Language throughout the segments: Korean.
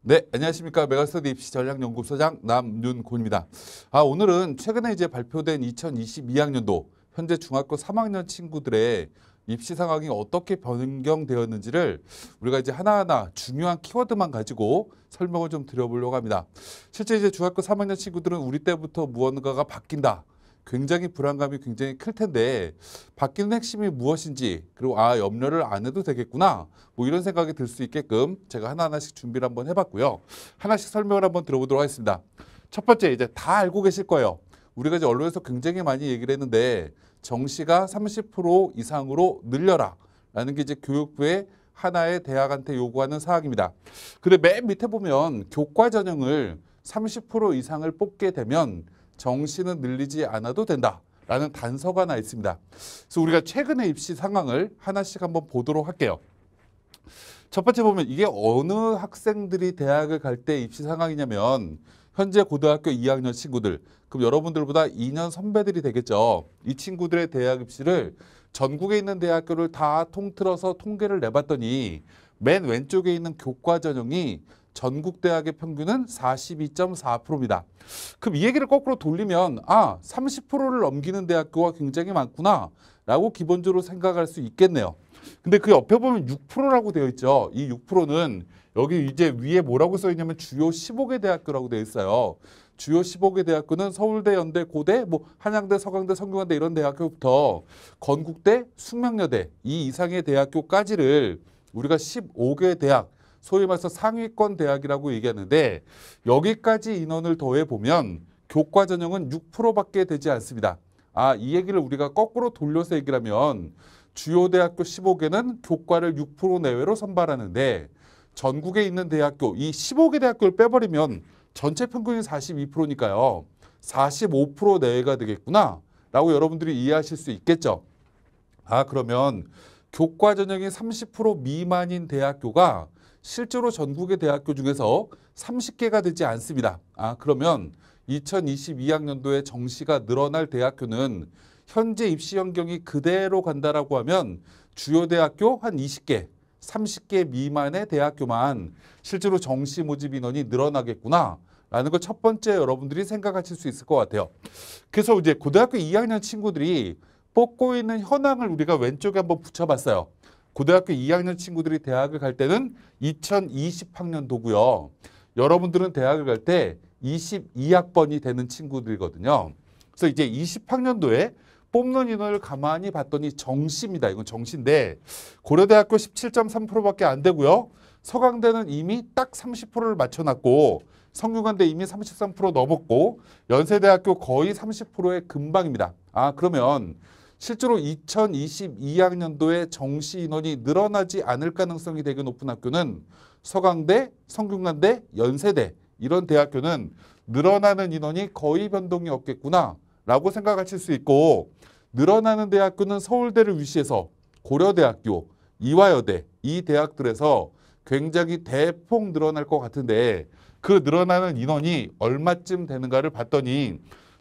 네, 안녕하십니까. 메가스터디 입시 전략연구소장 남윤곤입니다. 아, 오늘은 최근에 이제 발표된 2022학년도 현재 중학교 3학년 친구들의 입시 상황이 어떻게 변경되었는지를 우리가 이제 하나하나 중요한 키워드만 가지고 설명을 좀 드려보려고 합니다. 실제 이제 중학교 3학년 친구들은 우리 때부터 무언가가 바뀐다. 굉장히 불안감이 굉장히 클 텐데 바뀌는 핵심이 무엇인지 그리고 아 염려를 안 해도 되겠구나 뭐 이런 생각이 들 수 있게끔 제가 하나하나씩 준비를 한번 해봤고요. 하나씩 설명을 한번 들어보도록 하겠습니다. 첫 번째 이제 다 알고 계실 거예요. 우리가 이제 언론에서 굉장히 많이 얘기를 했는데 정시가 30% 이상으로 늘려라 라는 게 이제 교육부의 하나의 대학한테 요구하는 사항입니다. 근데 맨 밑에 보면 교과 전형을 30% 이상을 뽑게 되면 정시는 늘리지 않아도 된다. 라는 단서가 하나 있습니다. 그래서 우리가 최근의 입시 상황을 하나씩 한번 보도록 할게요. 첫 번째 보면 이게 어느 학생들이 대학을 갈 때 입시 상황이냐면 현재 고등학교 2학년 친구들 그럼 여러분들보다 2년 선배들이 되겠죠. 이 친구들의 대학 입시를 전국에 있는 대학교를 다 통틀어서 통계를 내봤더니 맨 왼쪽에 있는 교과 전형이 전국 대학의 평균은 42.4%입니다. 그럼 이 얘기를 거꾸로 돌리면 아 30%를 넘기는 대학교가 굉장히 많구나 라고 기본적으로 생각할 수 있겠네요. 근데 그 옆에 보면 6%라고 되어 있죠. 이 6%는 여기 이제 위에 뭐라고 써 있냐면 주요 15개 대학교라고 되어 있어요. 주요 15개 대학교는 서울대, 연대, 고대, 뭐 한양대, 서강대, 성균관대 이런 대학교부터 건국대, 숙명여대 이 이상의 대학교까지를 우리가 15개 대학 소위 말해서 상위권 대학이라고 얘기하는데 여기까지 인원을 더해보면 교과 전형은 6%밖에 되지 않습니다. 아, 이 얘기를 우리가 거꾸로 돌려서 얘기를 하면 주요 대학교 15개는 교과를 6% 내외로 선발하는데 전국에 있는 대학교 이 15개 대학교를 빼버리면 전체 평균이 42%니까요. 45% 내외가 되겠구나 라고 여러분들이 이해하실 수 있겠죠. 아 그러면 교과 전형이 30% 미만인 대학교가 실제로 전국의 대학교 중에서 30개가 되지 않습니다. 아 그러면 2022학년도에 정시가 늘어날 대학교는 현재 입시 환경이 그대로 간다라고 하면 주요 대학교 한 20개, 30개 미만의 대학교만 실제로 정시 모집 인원이 늘어나겠구나. 라는 걸 첫 번째 여러분들이 생각하실 수 있을 것 같아요. 그래서 이제 고등학교 2학년 친구들이 뽑고 있는 현황을 우리가 왼쪽에 한번 붙여봤어요. 고등학교 2학년 친구들이 대학을 갈 때는 2020학년도고요. 여러분들은 대학을 갈 때 22학번이 되는 친구들이거든요. 그래서 이제 20학년도에 뽑는 인원을 가만히 봤더니 정시입니다. 이건 정시인데 고려대학교 17.3%밖에 안 되고요. 서강대는 이미 딱 30%를 맞춰놨고 성균관대 이미 33% 넘었고 연세대학교 거의 30%의 금방입니다. 아 그러면 실제로 2022학년도에 정시 인원이 늘어나지 않을 가능성이 되게 높은 학교는 서강대, 성균관대, 연세대 이런 대학교는 늘어나는 인원이 거의 변동이 없겠구나 라고 생각하실 수 있고 늘어나는 대학교는 서울대를 위시해서 고려대학교, 이화여대 이 대학들에서 굉장히 대폭 늘어날 것 같은데 그 늘어나는 인원이 얼마쯤 되는가를 봤더니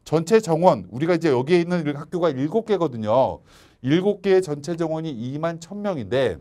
전체 정원 우리가 이제 여기에 있는 학교가 일곱 개거든요. 일곱 개의 전체 정원이 2만 1000명인데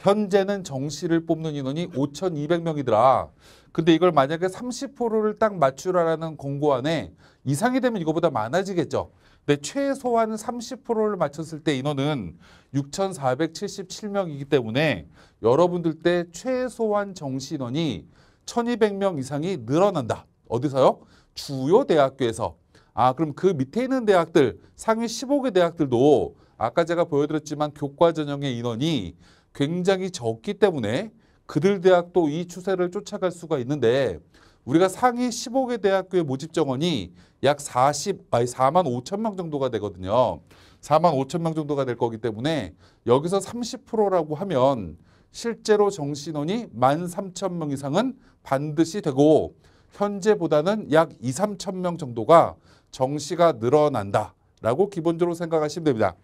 현재는 정시를 뽑는 인원이 5,200명이더라. 근데 이걸 만약에 30%를 딱 맞추라라는 공고안에 이상이 되면 이거보다 많아지겠죠. 근데 최소한 30%를 맞췄을 때 인원은 6,477명이기 때문에 여러분들 때 최소한 정시 인원이 1,200명 이상이 늘어난다. 어디서요? 주요 대학교에서 아 그럼 그 밑에 있는 대학들 상위 15개 대학들도 아까 제가 보여드렸지만 교과 전형의 인원이 굉장히 적기 때문에 그들 대학도 이 추세를 쫓아갈 수가 있는데 우리가 상위 15개 대학교의 모집 정원이 약 40, 아니 4만 5천 명 정도가 되거든요. 4만 5천 명 정도가 될 거기 때문에 여기서 30%라고 하면 실제로 정신원이 1만 3천 명 이상은 반드시 되고 현재보다는 약 2, 3천 명 정도가 정시가 늘어난다라고 기본적으로 생각하시면 됩니다.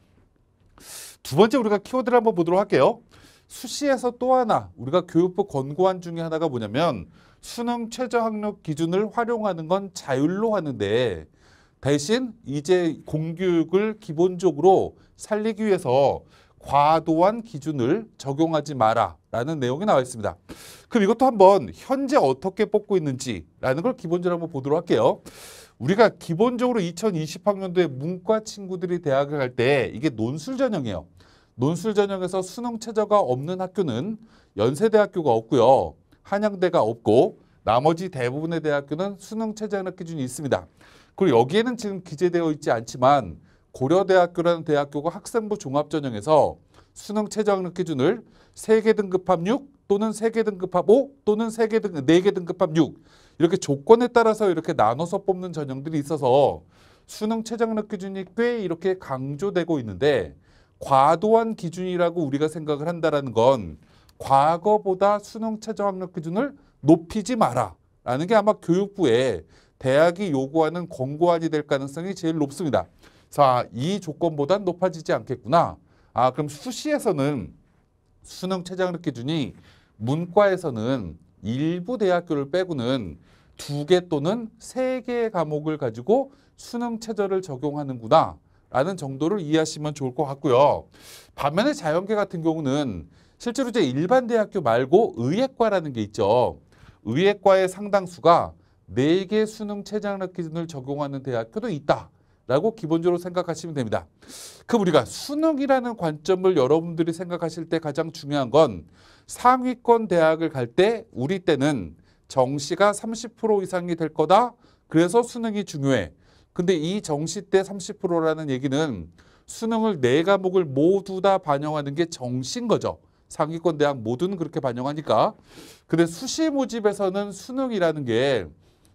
두 번째 우리가 키워드를 한번 보도록 할게요. 수시에서 또 하나 우리가 교육부 권고안 중에 하나가 뭐냐면 수능 최저학력 기준을 활용하는 건 자율로 하는데 대신 이제 공교육을 기본적으로 살리기 위해서 과도한 기준을 적용하지 마라라는 내용이 나와 있습니다. 그럼 이것도 한번 현재 어떻게 뽑고 있는지라는 걸 기본적으로 한번 보도록 할게요. 우리가 기본적으로 2020학년도에 문과 친구들이 대학을 갈 때 이게 논술 전형이에요. 논술 전형에서 수능 최저가 없는 학교는 연세대학교가 없고요. 한양대가 없고 나머지 대부분의 대학교는 수능 최저학 기준이 있습니다. 그리고 여기에는 지금 기재되어 있지 않지만 고려대학교라는 대학교가 학생부 종합전형에서 수능 최저학력 기준을 세 개 등급합 6 또는 세 개 등급합 5 또는 세 개 등, 4개 등급합 6 이렇게 조건에 따라서 이렇게 나눠서 뽑는 전형들이 있어서 수능 최저학력 기준이 꽤 이렇게 강조되고 있는데 과도한 기준이라고 우리가 생각을 한다라는 건 과거보다 수능 최저학력 기준을 높이지 마라 라는 게 아마 교육부에 대학이 요구하는 권고안이 될 가능성이 제일 높습니다. 자, 이 조건보단 높아지지 않겠구나. 아, 그럼 수시에서는 수능 최저학력 기준이 문과에서는 일부 대학교를 빼고는 두 개 또는 세 개의 과목을 가지고 수능 체저를 적용하는구나. 라는 정도를 이해하시면 좋을 것 같고요. 반면에 자연계 같은 경우는 실제로 이제 일반 대학교 말고 의예과라는 게 있죠. 의예과의 상당수가 네 개 수능 최저학력 기준을 적용하는 대학교도 있다. 라고 기본적으로 생각하시면 됩니다. 그럼 우리가 수능이라는 관점을 여러분들이 생각하실 때 가장 중요한 건 상위권 대학을 갈 때 우리 때는 정시가 30% 이상이 될 거다. 그래서 수능이 중요해. 근데 이 정시 때 30%라는 얘기는 수능을 네 과목을 모두 다 반영하는 게 정신 거죠. 상위권 대학 모두는 그렇게 반영하니까. 근데 수시 모집에서는 수능이라는 게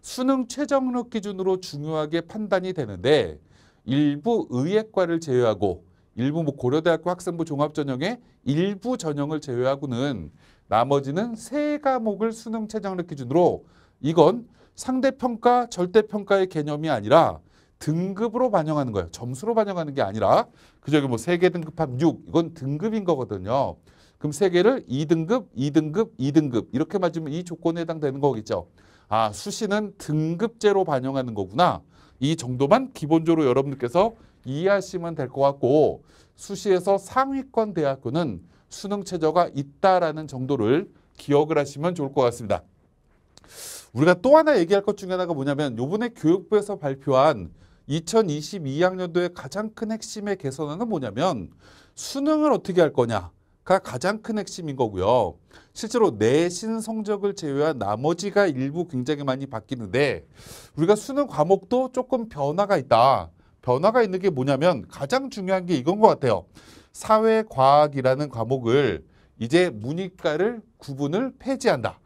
수능 최정력 기준으로 중요하게 판단이 되는데 일부 의예과를 제외하고 일부 뭐 고려대학교 학생부 종합전형의 일부 전형을 제외하고는 나머지는 세 과목을 수능 최장력 기준으로 이건 상대평가, 절대평가의 개념이 아니라 등급으로 반영하는 거예요. 점수로 반영하는 게 아니라 그저 뭐세 개 등급합 6 이건 등급인 거거든요. 그럼 세개를 2등급, 2등급, 2등급 이렇게 맞으면 이 조건에 해당되는 거겠죠. 아 수시는 등급제로 반영하는 거구나. 이 정도만 기본적으로 여러분들께서 이해하시면 될 것 같고 수시에서 상위권 대학교는 수능 최저가 있다라는 정도를 기억을 하시면 좋을 것 같습니다. 우리가 또 하나 얘기할 것 중에 하나가 뭐냐면 요번에 교육부에서 발표한 2022학년도의 가장 큰 핵심의 개선안은 뭐냐면 수능을 어떻게 할 거냐 가 가장 큰 핵심인 거고요. 실제로 내신 성적을 제외한 나머지가 일부 굉장히 많이 바뀌는데 우리가 수능 과목도 조금 변화가 있다. 변화가 있는 게 뭐냐면 가장 중요한 게 이건 것 같아요. 사회과학이라는 과목을 이제 문이과를 구분을 폐지한다.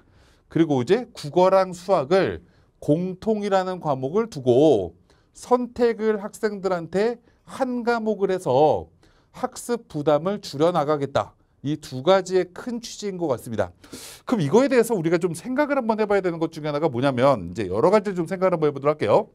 그리고 이제 국어랑 수학을 공통이라는 과목을 두고 선택을 학생들한테 한 과목을 해서 학습 부담을 줄여나가겠다. 이두 가지의 큰 취지인 것 같습니다. 그럼 이거에 대해서 우리가 좀 생각을 한번 해봐야 되는 것 중에 하나가 뭐냐면 이제 여러 가지 좀 생각을 한번 해보도록 할게요.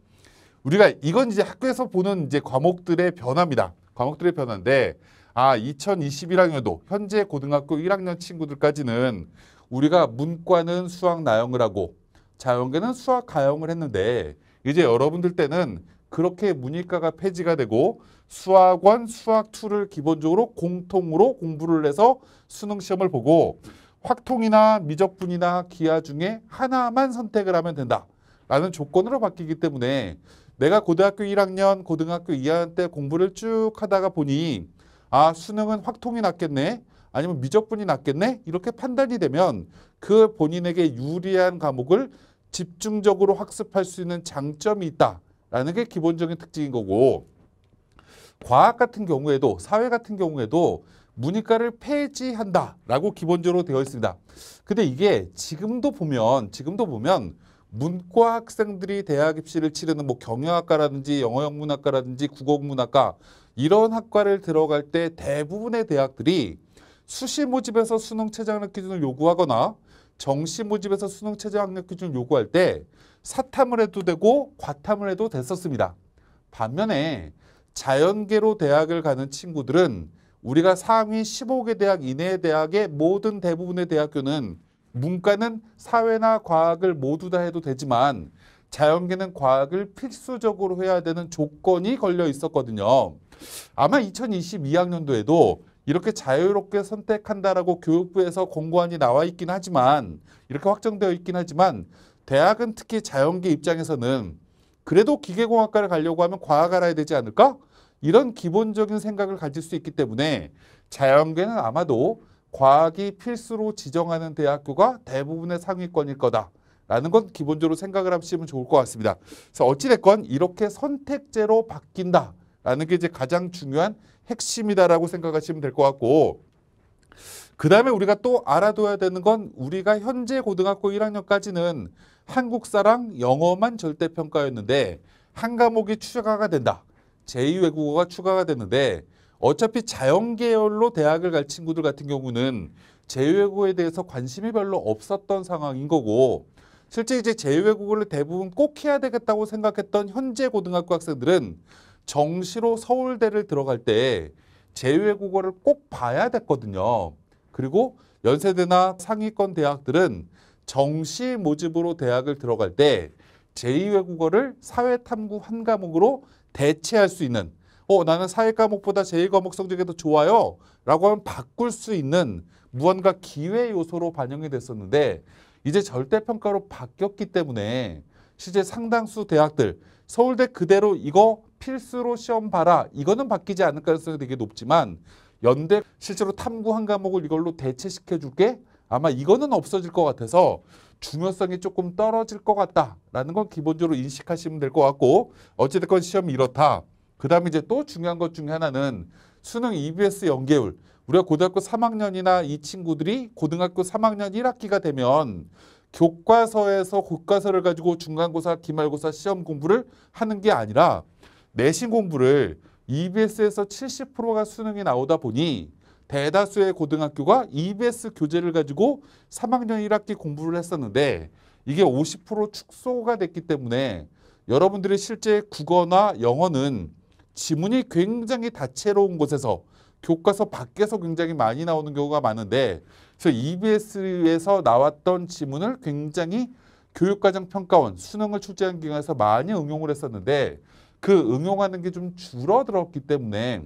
우리가 이건 이제 학교에서 보는 이제 과목들의 변화입니다. 과목들의 변화인데 아 2021학년도 현재 고등학교 1학년 친구들까지는 우리가 문과는 수학 나영을 하고 자연계는 수학 가영을 했는데 이제 여러분들 때는 그렇게 문이과가 폐지가 되고 수학원, 수학2를 기본적으로 공통으로 공부를 해서 수능 시험을 보고 확통이나 미적분이나 기하 중에 하나만 선택을 하면 된다. 라는 조건으로 바뀌기 때문에 내가 고등학교 1학년, 고등학교 2학년 때 공부를 쭉 하다가 보니 아, 수능은 확통이 낫겠네. 아니면 미적분이 낫겠네. 이렇게 판단이 되면 그 본인에게 유리한 과목을 집중적으로 학습할 수 있는 장점이 있다라는 게 기본적인 특징인 거고 과학 같은 경우에도 사회 같은 경우에도 문이과를 폐지한다라고 기본적으로 되어 있습니다. 근데 이게 지금도 보면 지금도 보면 문과 학생들이 대학 입시를 치르는 뭐 경영학과라든지 영어영문학과라든지 국어문학과 이런 학과를 들어갈 때 대부분의 대학들이 수시 모집에서 수능 최저학력 기준을 요구하거나 정시 모집에서 수능 최저학력 기준을 요구할 때 사탐을 해도 되고 과탐을 해도 됐었습니다. 반면에 자연계로 대학을 가는 친구들은 우리가 상위 15개 대학 이내의 대학의 모든 대부분의 대학교는 문과는 사회나 과학을 모두 다 해도 되지만 자연계는 과학을 필수적으로 해야 되는 조건이 걸려 있었거든요. 아마 2022학년도에도 이렇게 자유롭게 선택한다라고 교육부에서 공고안이 나와 있긴 하지만 이렇게 확정되어 있긴 하지만 대학은 특히 자연계 입장에서는 그래도 기계공학과를 가려고 하면 과학 알아야 되지 않을까? 이런 기본적인 생각을 가질 수 있기 때문에 자연계는 아마도 과학이 필수로 지정하는 대학교가 대부분의 상위권일 거다. 라는 건 기본적으로 생각을 하시면 좋을 것 같습니다. 그래서 어찌됐건 이렇게 선택제로 바뀐다. 라는 게 이제 가장 중요한 핵심이다라고 생각하시면 될 것 같고 그 다음에 우리가 또 알아둬야 되는 건 우리가 현재 고등학교 1학년까지는 한국사랑 영어만 절대평가였는데 한 과목이 추가가 된다. 제2외국어가 추가가 되는데 어차피 자연계열로 대학을 갈 친구들 같은 경우는 제2외국어에 대해서 관심이 별로 없었던 상황인 거고 실제 이제 제2외국어를 대부분 꼭 해야 되겠다고 생각했던 현재 고등학교 학생들은 정시로 서울대를 들어갈 때 제2외국어를 꼭 봐야 됐거든요. 그리고 연세대나 상위권 대학들은 정시 모집으로 대학을 들어갈 때 제2외국어를 사회탐구 한 과목으로 대체할 수 있는 어 나는 사회 과목보다 제2과목 성적이 더 좋아요 라고 하면 바꿀 수 있는 무언가 기회 요소로 반영이 됐었는데 이제 절대평가로 바뀌었기 때문에 실제 상당수 대학들 서울대 그대로 이거 필수로 시험 봐라 이거는 바뀌지 않을 가능성이 되게 높지만 연대 실제로 탐구 한 과목을 이걸로 대체시켜 줄게 아마 이거는 없어질 것 같아서 중요성이 조금 떨어질 것 같다라는 건 기본적으로 인식하시면 될 것 같고 어찌됐건 시험이 이렇다. 그 다음에 이제 또 중요한 것 중에 하나는 수능 EBS 연계율. 우리가 고등학교 3학년이나 이 친구들이 고등학교 3학년 1학기가 되면 교과서에서 교과서를 가지고 중간고사, 기말고사 시험 공부를 하는 게 아니라 내신 공부를 EBS에서 70%가 수능이 나오다 보니 대다수의 고등학교가 EBS 교재를 가지고 3학년 1학기 공부를 했었는데 이게 50% 축소가 됐기 때문에 여러분들이 실제 국어나 영어는 지문이 굉장히 다채로운 곳에서 교과서 밖에서 굉장히 많이 나오는 경우가 많은데 그래서 EBS에서 나왔던 지문을 굉장히 교육과정 평가원 수능을 출제한 기관에서 많이 응용을 했었는데 그 응용하는 게 좀 줄어들었기 때문에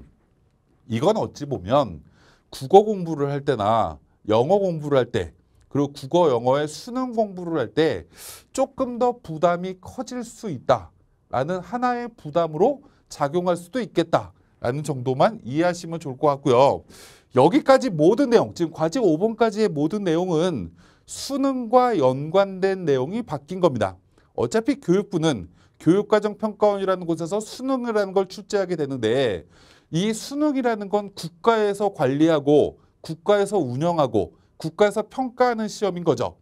이건 어찌 보면 국어 공부를 할 때나 영어 공부를 할 때 그리고 국어 영어의 수능 공부를 할 때 조금 더 부담이 커질 수 있다라는 하나의 부담으로 작용할 수도 있겠다라는 정도만 이해하시면 좋을 것 같고요. 여기까지 모든 내용, 지금 과제 5번까지의 모든 내용은 수능과 연관된 내용이 바뀐 겁니다. 어차피 교육부는 교육과정평가원이라는 곳에서 수능이라는 걸 출제하게 되는데 이 수능이라는 건 국가에서 관리하고 국가에서 운영하고 국가에서 평가하는 시험인 거죠.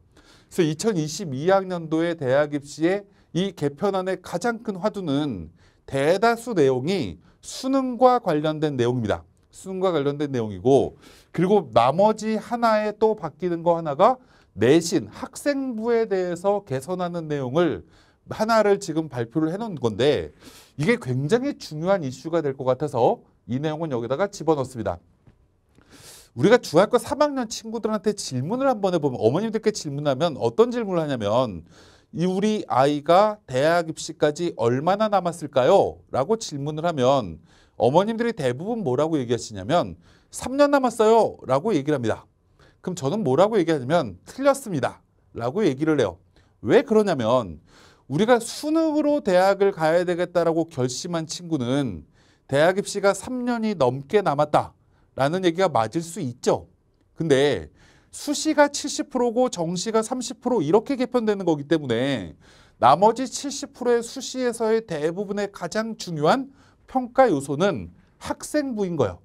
그래서 2022학년도의 대학 입시에 이 개편안의 가장 큰 화두는 대다수 내용이 수능과 관련된 내용입니다. 수능과 관련된 내용이고 그리고 나머지 하나에 또 바뀌는 거 하나가 내신 학생부에 대해서 개선하는 내용을 하나를 지금 발표를 해놓은 건데 이게 굉장히 중요한 이슈가 될 것 같아서 이 내용은 여기다가 집어넣습니다. 우리가 중학교 3학년 친구들한테 질문을 한번 해보면 어머님들께 질문하면 어떤 질문을 하냐면 이 우리 아이가 대학 입시까지 얼마나 남았을까요? 라고 질문을 하면 어머님들이 대부분 뭐라고 얘기하시냐면 3년 남았어요 라고 얘기를 합니다. 그럼 저는 뭐라고 얘기하냐면 틀렸습니다 라고 얘기를 해요. 왜 그러냐면 우리가 수능으로 대학을 가야 되겠다라고 결심한 친구는 대학 입시가 3년이 넘게 남았다라는 얘기가 맞을 수 있죠. 근데 수시가 70%고 정시가 30% 이렇게 개편되는 거기 때문에 나머지 70%의 수시에서의 대부분의 가장 중요한 평가 요소는 학생부인 거예요.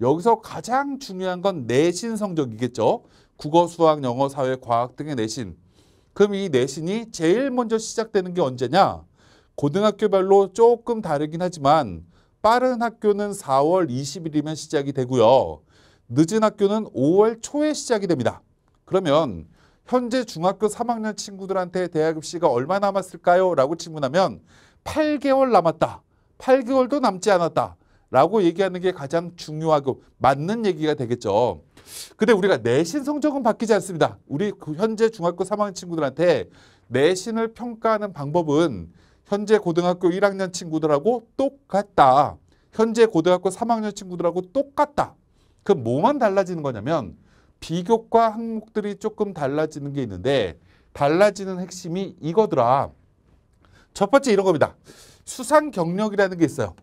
여기서 가장 중요한 건 내신 성적이겠죠. 국어, 수학, 영어, 사회, 과학 등의 내신. 그럼 이 내신이 제일 먼저 시작되는 게 언제냐? 고등학교별로 조금 다르긴 하지만 빠른 학교는 4월 20일이면 시작이 되고요. 늦은 학교는 5월 초에 시작이 됩니다. 그러면 현재 중학교 3학년 친구들한테 대학 입시가 얼마 남았을까요? 라고 질문하면 8개월 남았다. 8개월도 남지 않았다. 라고 얘기하는 게 가장 중요하고 맞는 얘기가 되겠죠. 근데 우리가 내신 성적은 바뀌지 않습니다. 우리 그 현재 중학교 3학년 친구들한테 내신을 평가하는 방법은 현재 고등학교 1학년 친구들하고 똑같다. 현재 고등학교 3학년 친구들하고 똑같다. 그 뭐만 달라지는 거냐면 비교과 항목들이 조금 달라지는 게 있는데 달라지는 핵심이 이거더라. 첫 번째 이런 겁니다. 수상 경력이라는 게 있어요.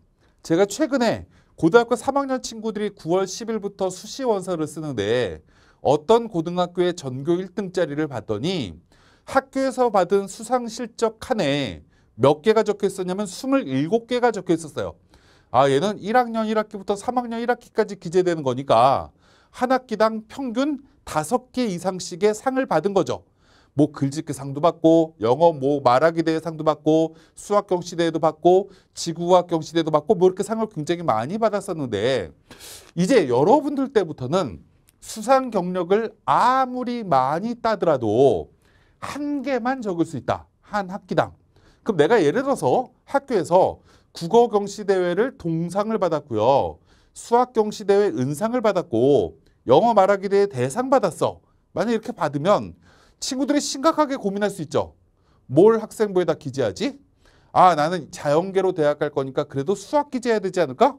제가 최근에 고등학교 3학년 친구들이 9월 10일부터 수시 원서를 쓰는데 어떤 고등학교의 전교 1등짜리를 봤더니 학교에서 받은 수상 실적 칸에 몇 개가 적혀 있었냐면 27개가 적혀 있었어요. 아, 얘는 1학년 1학기부터 3학년 1학기까지 기재되는 거니까 한 학기당 평균 5개 이상씩의 상을 받은 거죠. 뭐 글짓기 상도 받고 영어 뭐 말하기 대회 상도 받고 수학 경시 대회도 받고 지구과학 경시 대회도 받고 뭐 이렇게 상을 굉장히 많이 받았었는데 이제 여러분들 때부터는 수상 경력을 아무리 많이 따더라도 한 개만 적을 수 있다. 한 학기당. 그럼 내가 예를 들어서 학교에서 국어 경시 대회를 동상을 받았고요. 수학 경시 대회 은상을 받았고 영어 말하기 대회 대상 받았어. 만약 이렇게 받으면 친구들이 심각하게 고민할 수 있죠. 뭘 학생부에다 기재하지? 아, 나는 자연계로 대학 갈 거니까 그래도 수학 기재해야 되지 않을까?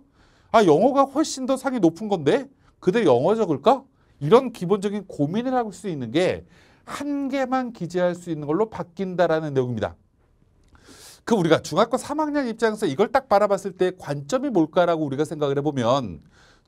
아, 영어가 훨씬 더 상이 높은 건데 그대 영어 적을까? 이런 기본적인 고민을 할 수 있는 게 한 개만 기재할 수 있는 걸로 바뀐다라는 내용입니다. 그 우리가 중학교 3학년 입장에서 이걸 딱 바라봤을 때 관점이 뭘까라고 우리가 생각을 해보면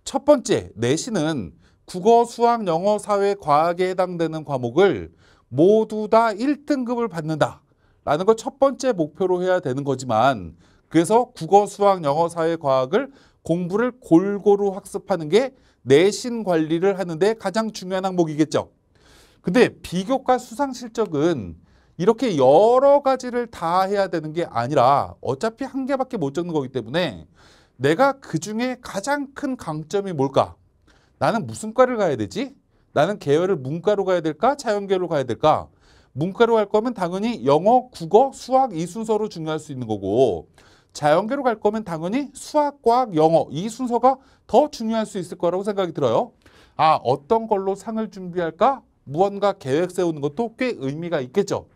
첫 번째 내신은 국어, 수학, 영어, 사회, 과학에 해당되는 과목을 모두 다 1등급을 받는다라는 걸 첫 번째 목표로 해야 되는 거지만 그래서 국어, 수학, 영어, 사회, 과학을 공부를 골고루 학습하는 게 내신 관리를 하는데 가장 중요한 항목이겠죠. 근데 비교과 수상 실적은 이렇게 여러 가지를 다 해야 되는 게 아니라 어차피 한 개밖에 못 적는 거기 때문에 내가 그중에 가장 큰 강점이 뭘까? 나는 무슨 과를 가야 되지? 나는 계열을 문과로 가야 될까? 자연계로 가야 될까? 문과로 갈 거면 당연히 영어, 국어, 수학 이 순서로 중요할 수 있는 거고 자연계로 갈 거면 당연히 수학, 과학, 영어 이 순서가 더 중요할 수 있을 거라고 생각이 들어요. 아, 어떤 걸로 상을 준비할까? 무언가 계획 세우는 것도 꽤 의미가 있겠죠.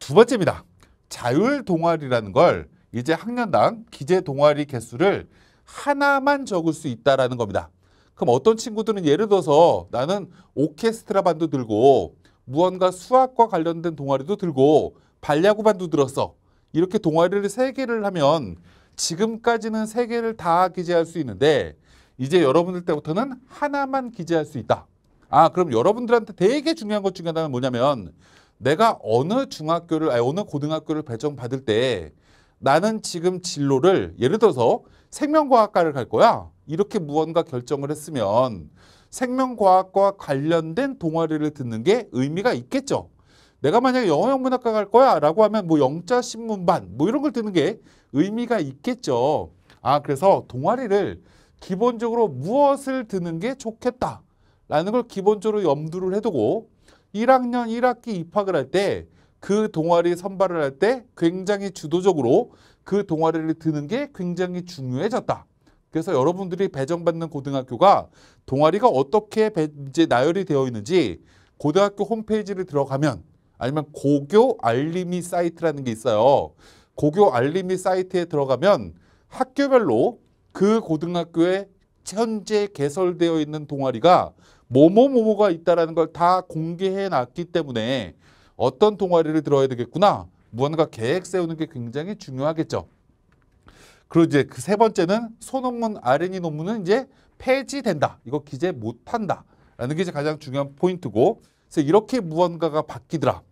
두 번째입니다. 자율 동아리라는 걸 이제 학년당 기재 동아리 개수를 하나만 적을 수 있다라는 겁니다. 그럼 어떤 친구들은 예를 들어서 나는 오케스트라 반도 들고 무언가 수학과 관련된 동아리도 들고 발야구 반도 들었어. 이렇게 동아리를 세개를 하면 지금까지는 세개를다 기재할 수 있는데 이제 여러분들 때부터는 하나만 기재할 수 있다. 아 그럼 여러분들한테 되게 중요한 것 중에 하나는 뭐냐면 내가 어느 중학교를 아니 어느 고등학교를 배정받을 때 나는 지금 진로를 예를 들어서 생명과학과를 갈 거야. 이렇게 무언가 결정을 했으면 생명과학과 관련된 동아리를 듣는 게 의미가 있겠죠. 내가 만약에 영어 영문학과 갈 거야 라고 하면 뭐 영자 신문반 뭐 이런 걸 듣는 게 의미가 있겠죠. 아 그래서 동아리를 기본적으로 무엇을 듣는 게 좋겠다 라는 걸 기본적으로 염두를 해두고 1학년 1학기 입학을 할 때 그 동아리 선발을 할 때 굉장히 주도적으로 그 동아리를 드는 게 굉장히 중요해졌다. 그래서 여러분들이 배정받는 고등학교가 동아리가 어떻게 배, 이제 나열이 되어 있는지 고등학교 홈페이지를 들어가면 아니면 고교 알림이 사이트라는 게 있어요. 고교 알림이 사이트에 들어가면 학교별로 그 고등학교에 현재 개설되어 있는 동아리가 뭐뭐뭐뭐가 있다라는 걸 다 공개해 놨기 때문에 어떤 동아리를 들어야 되겠구나. 무언가 계획 세우는 게 굉장히 중요하겠죠. 그리고 이제 그 세 번째는 소논문 R&E 논문은 이제 폐지된다. 이거 기재 못한다. 라는 게 이제 가장 중요한 포인트고 그래서 이렇게 무언가가 바뀌더라.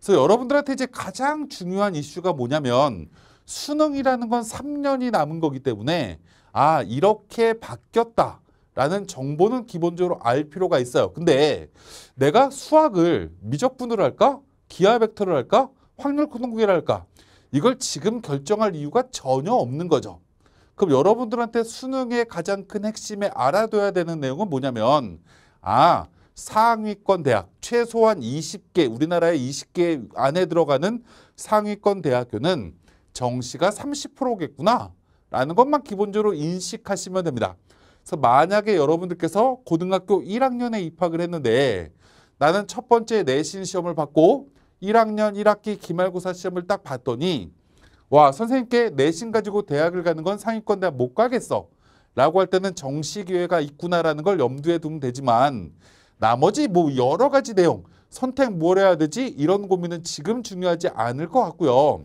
그래서 여러분들한테 이제 가장 중요한 이슈가 뭐냐면 수능이라는 건 3년이 남은 거기 때문에 아 이렇게 바뀌었다. 라는 정보는 기본적으로 알 필요가 있어요. 근데 내가 수학을 미적분으로 할까? 기하 벡터로 할까? 확률 코동국이라 할까? 이걸 지금 결정할 이유가 전혀 없는 거죠. 그럼 여러분들한테 수능의 가장 큰 핵심에 알아둬야 되는 내용은 뭐냐면 아 상위권 대학 최소한 20개 우리나라의 20개 안에 들어가는 상위권 대학교는 정시가 30%겠구나 라는 것만 기본적으로 인식하시면 됩니다. 그래서 만약에 여러분들께서 고등학교 1학년에 입학을 했는데 나는 첫 번째 내신 시험을 받고 1학년 1학기 기말고사 시험을 딱 봤더니 와 선생님께 내신 가지고 대학을 가는 건 상위권 대학 못 가겠어 라고 할 때는 정시 기회가 있구나라는 걸 염두에 두면 되지만 나머지 뭐 여러 가지 내용 선택 뭘 해야 되지 이런 고민은 지금 중요하지 않을 것 같고요.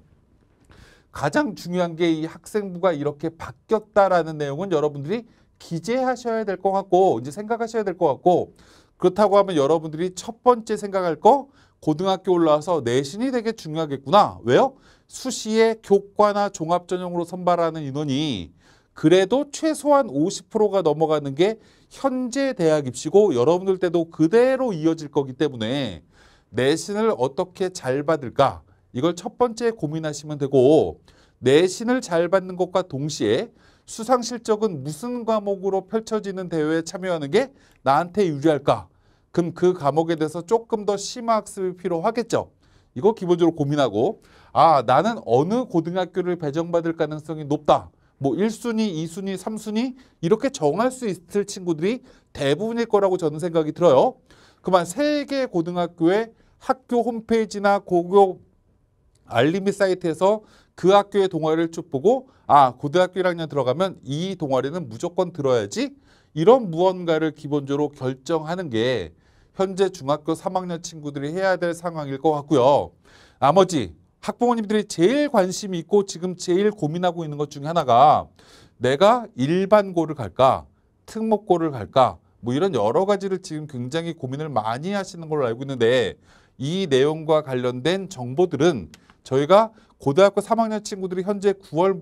가장 중요한 게 이 학생부가 이렇게 바뀌었다라는 내용은 여러분들이 기재하셔야 될 것 같고 이제 생각하셔야 될 것 같고 그렇다고 하면 여러분들이 첫 번째 생각할 거 고등학교 올라와서 내신이 되게 중요하겠구나. 왜요? 수시에 교과나 종합전형으로 선발하는 인원이 그래도 최소한 50%가 넘어가는 게 현재 대학 입시고 여러분들 때도 그대로 이어질 거기 때문에 내신을 어떻게 잘 받을까 이걸 첫 번째 고민하시면 되고 내신을 잘 받는 것과 동시에 수상 실적은 무슨 과목으로 펼쳐지는 대회에 참여하는 게 나한테 유리할까? 그럼 그 과목에 대해서 조금 더 심화 학습이 필요하겠죠. 이거 기본적으로 고민하고 아 나는 어느 고등학교를 배정받을 가능성이 높다. 뭐 1순위, 2순위, 3순위 이렇게 정할 수 있을 친구들이 대부분일 거라고 저는 생각이 들어요. 그만 세 개 고등학교의 학교 홈페이지나 고교 알림이 사이트에서 그 학교의 동아리를 쭉 보고 아 고등학교 1학년 들어가면 이 동아리는 무조건 들어야지 이런 무언가를 기본적으로 결정하는 게 현재 중학교 3학년 친구들이 해야 될 상황일 것 같고요. 나머지 학부모님들이 제일 관심 있고 지금 제일 고민하고 있는 것 중에 하나가 내가 일반고를 갈까 특목고를 갈까 뭐 이런 여러 가지를 지금 굉장히 고민을 많이 하시는 걸로 알고 있는데 이 내용과 관련된 정보들은 저희가 고등학교 3학년 친구들이 현재 9월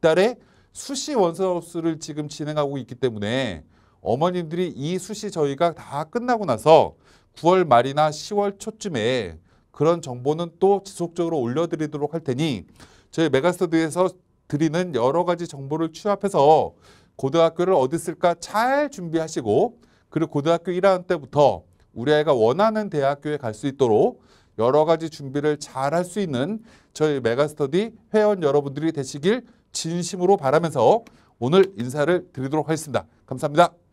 달에 수시 원서수를 지금 진행하고 있기 때문에 어머님들이 이 수시 저희가 다 끝나고 나서 9월 말이나 10월 초쯤에 그런 정보는 또 지속적으로 올려드리도록 할 테니 저희 메가스터드에서 드리는 여러 가지 정보를 취합해서 고등학교를 어디 쓸까 잘 준비하시고 그리고 고등학교 1학년 때부터 우리 아이가 원하는 대학교에 갈 수 있도록 여러 가지 준비를 잘 할 수 있는 저희 메가스터디 회원 여러분들이 되시길 진심으로 바라면서 오늘 인사를 드리도록 하겠습니다. 감사합니다.